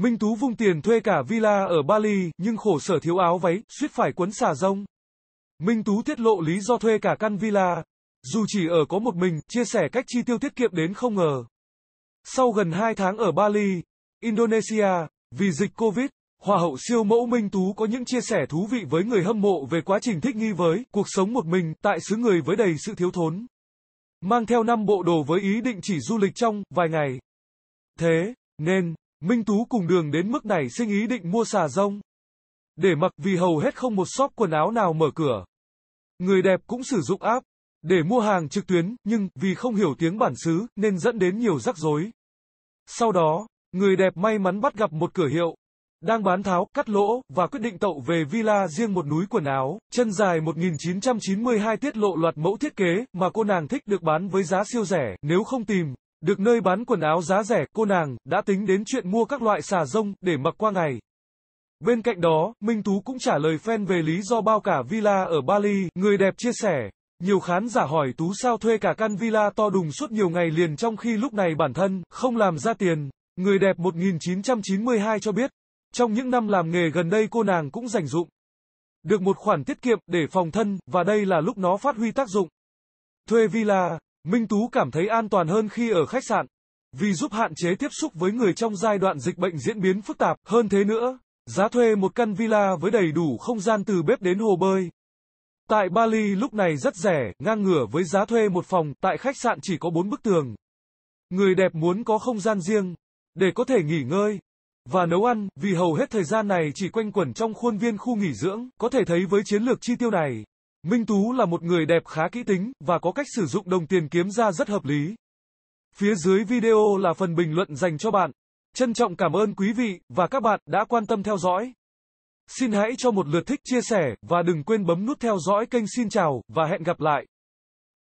Minh Tú vung tiền thuê cả villa ở Bali, nhưng khổ sở thiếu áo váy, suýt phải quấn xà rông. Minh Tú tiết lộ lý do thuê cả căn villa. Dù chỉ ở có một mình, chia sẻ cách chi tiêu tiết kiệm đến không ngờ. Sau gần 2 tháng ở Bali, Indonesia, vì dịch Covid, Hoa hậu siêu mẫu Minh Tú có những chia sẻ thú vị với người hâm mộ về quá trình thích nghi với cuộc sống một mình tại xứ người với đầy sự thiếu thốn. Mang theo 5 bộ đồ với ý định chỉ du lịch trong vài ngày. Thế, nên, Minh Tú cùng đường đến mức này sinh ý định mua xà rông. Để mặc vì hầu hết không một shop quần áo nào mở cửa. Người đẹp cũng sử dụng app để mua hàng trực tuyến, nhưng vì không hiểu tiếng bản xứ nên dẫn đến nhiều rắc rối. Sau đó, người đẹp may mắn bắt gặp một cửa hiệu đang bán tháo, cắt lỗ và quyết định tậu về villa riêng một núi quần áo, chân dài 1992 tiết lộ loạt mẫu thiết kế mà cô nàng thích được bán với giá siêu rẻ, nếu không tìm được nơi bán quần áo giá rẻ, cô nàng đã tính đến chuyện mua các loại xà rông để mặc qua ngày. Bên cạnh đó, Minh Tú cũng trả lời fan về lý do bao cả villa ở Bali, người đẹp chia sẻ. Nhiều khán giả hỏi Tú sao thuê cả căn villa to đùng suốt nhiều ngày liền trong khi lúc này bản thân không làm ra tiền. Người đẹp 1992 cho biết, trong những năm làm nghề gần đây cô nàng cũng dành dụng được một khoản tiết kiệm để phòng thân và đây là lúc nó phát huy tác dụng. Thuê villa Minh Tú cảm thấy an toàn hơn khi ở khách sạn, vì giúp hạn chế tiếp xúc với người trong giai đoạn dịch bệnh diễn biến phức tạp, hơn thế nữa, giá thuê một căn villa với đầy đủ không gian từ bếp đến hồ bơi. Tại Bali lúc này rất rẻ, ngang ngửa với giá thuê một phòng, tại khách sạn chỉ có 4 bức tường. Người đẹp muốn có không gian riêng, để có thể nghỉ ngơi và nấu ăn, vì hầu hết thời gian này chỉ quanh quẩn trong khuôn viên khu nghỉ dưỡng, có thể thấy với chiến lược chi tiêu này, Minh Tú là một người đẹp khá kỹ tính và có cách sử dụng đồng tiền kiếm ra rất hợp lý. Phía dưới video là phần bình luận dành cho bạn. Trân trọng cảm ơn quý vị và các bạn đã quan tâm theo dõi. Xin hãy cho một lượt thích chia sẻ và đừng quên bấm nút theo dõi kênh Xin chào và hẹn gặp lại.